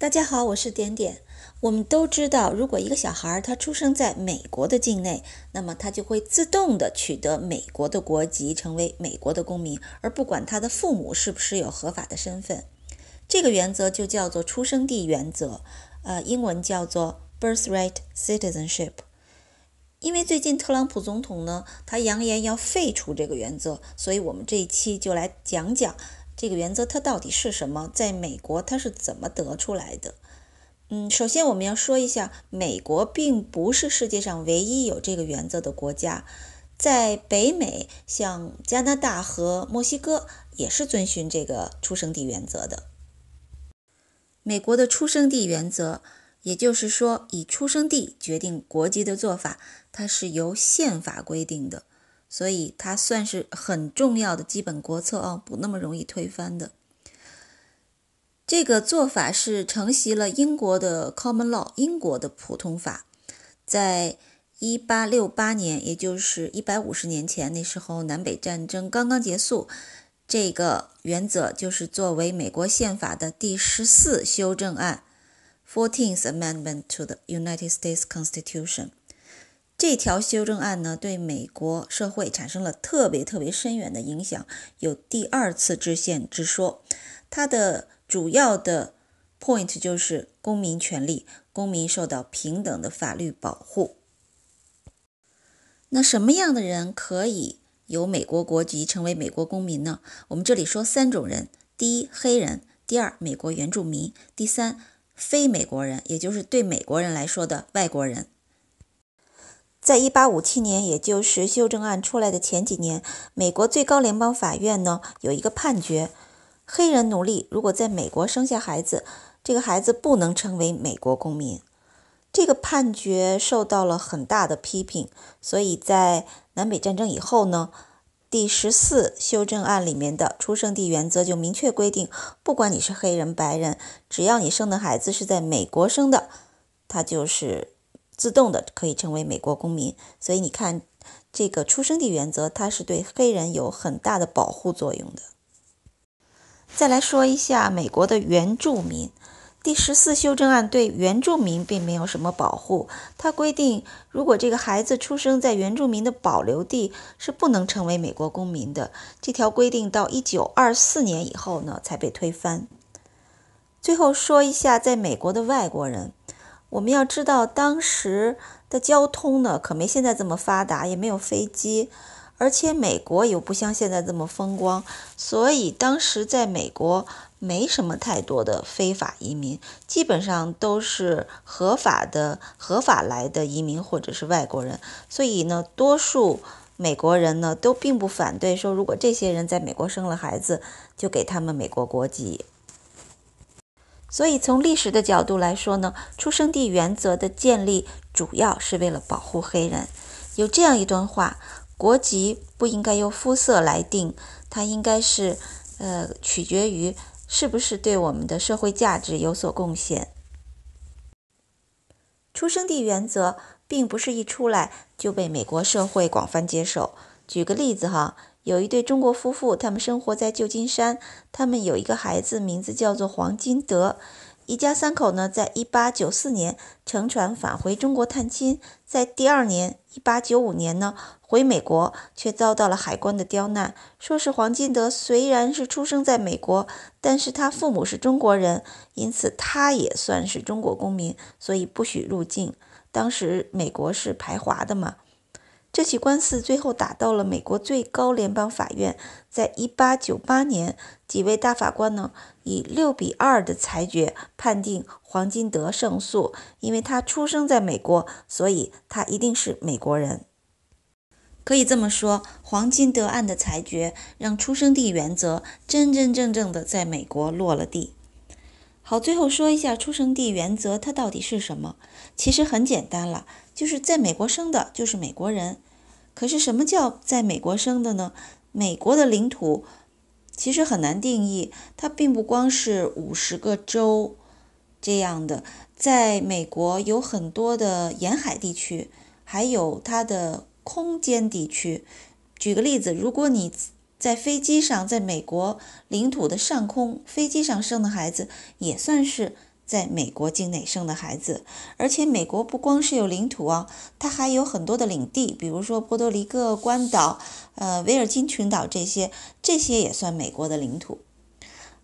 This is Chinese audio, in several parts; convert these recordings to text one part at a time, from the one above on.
大家好，我是点点。我们都知道，如果一个小孩儿他出生在美国的境内，那么他就会自动的取得美国的国籍，成为美国的公民，而不管他的父母是不是有合法的身份。这个原则就叫做出生地原则，呃，英文叫做 birthright citizenship。因为最近特朗普总统呢，他扬言要废除这个原则，所以我们这一期就来讲讲。这个原则它到底是什么？在美国它是怎么得出来的？嗯，首先我们要说一下，美国并不是世界上唯一有这个原则的国家，在北美像加拿大和墨西哥也是遵循这个出生地原则的。美国的出生地原则，也就是说以出生地决定国籍的做法，它是由宪法规定的。所以它算是很重要的基本国策哦，不那么容易推翻的。这个做法是承袭了英国的 Common Law，英国的普通法，在1868年，也就是150年前，那时候南北战争刚刚结束，这个原则就是作为美国宪法的第十四修正案 （Fourteenth Amendment to the United States Constitution）。这条修正案呢，对美国社会产生了特别特别深远的影响，有“第二次制宪”之说。它的主要的 point 就是公民权利，公民受到平等的法律保护。那什么样的人可以有美国国籍，成为美国公民呢？我们这里说三种人：第一，黑人；第二，美国原住民；第三，非美国人，也就是对美国人来说的外国人。在一八五七年，也就是修正案出来的前几年，美国最高联邦法院呢有一个判决：黑人奴隶如果在美国生下孩子，这个孩子不能成为美国公民。这个判决受到了很大的批评，所以在南北战争以后呢，第十四修正案里面的出生地原则就明确规定，不管你是黑人、白人，只要你生的孩子是在美国生的，他就是。自动的可以成为美国公民，所以你看，这个出生地原则它是对黑人有很大的保护作用的。再来说一下美国的原住民，第十四修正案对原住民并没有什么保护。它规定，如果这个孩子出生在原住民的保留地，是不能成为美国公民的。这条规定到一九二四年以后呢，才被推翻。最后说一下，在美国的外国人。我们要知道当时的交通呢，可没现在这么发达，也没有飞机，而且美国又不像现在这么风光，所以当时在美国没什么太多的非法移民，基本上都是合法的、合法来的移民或者是外国人。所以呢，多数美国人呢都并不反对说，如果这些人在美国生了孩子，就给他们美国国籍。所以，从历史的角度来说呢，出生地原则的建立主要是为了保护黑人。有这样一段话：国籍不应该由肤色来定，它应该是，呃，取决于是不是对我们的社会价值有所贡献。出生地原则并不是一出来就被美国社会广泛接受。举个例子哈。有一对中国夫妇，他们生活在旧金山，他们有一个孩子，名字叫做黄金德。一家三口呢，在一八九四年乘船返回中国探亲，在第二年一八九五年呢，回美国却遭到了海关的刁难，说是黄金德虽然是出生在美国，但是他父母是中国人，因此他也算是中国公民，所以不许入境。当时美国是排华的嘛。这起官司最后打到了美国最高联邦法院，在一八九八年，几位大法官呢以六比二的裁决判定黄金德胜诉，因为他出生在美国，所以他一定是美国人。可以这么说，黄金德案的裁决让出生地原则真真正正的在美国落了地。好，最后说一下出生地原则，它到底是什么？其实很简单了，就是在美国生的就是美国人。可是，什么叫在美国生的呢？美国的领土其实很难定义，它并不光是五十个州这样的。在美国有很多的沿海地区，还有它的空间地区。举个例子，如果你在飞机上，在美国领土的上空，飞机上生的孩子也算是。在美国境内生的孩子，而且美国不光是有领土啊，它还有很多的领地，比如说波多黎各、关岛、呃维尔京群岛这些，这些也算美国的领土，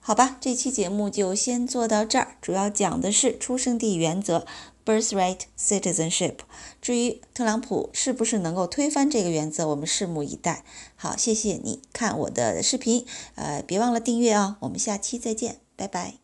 好吧？这期节目就先做到这儿，主要讲的是出生地原则 （birthright citizenship）。至于特朗普是不是能够推翻这个原则，我们拭目以待。好，谢谢你看我的视频，呃，别忘了订阅啊，我们下期再见，拜拜。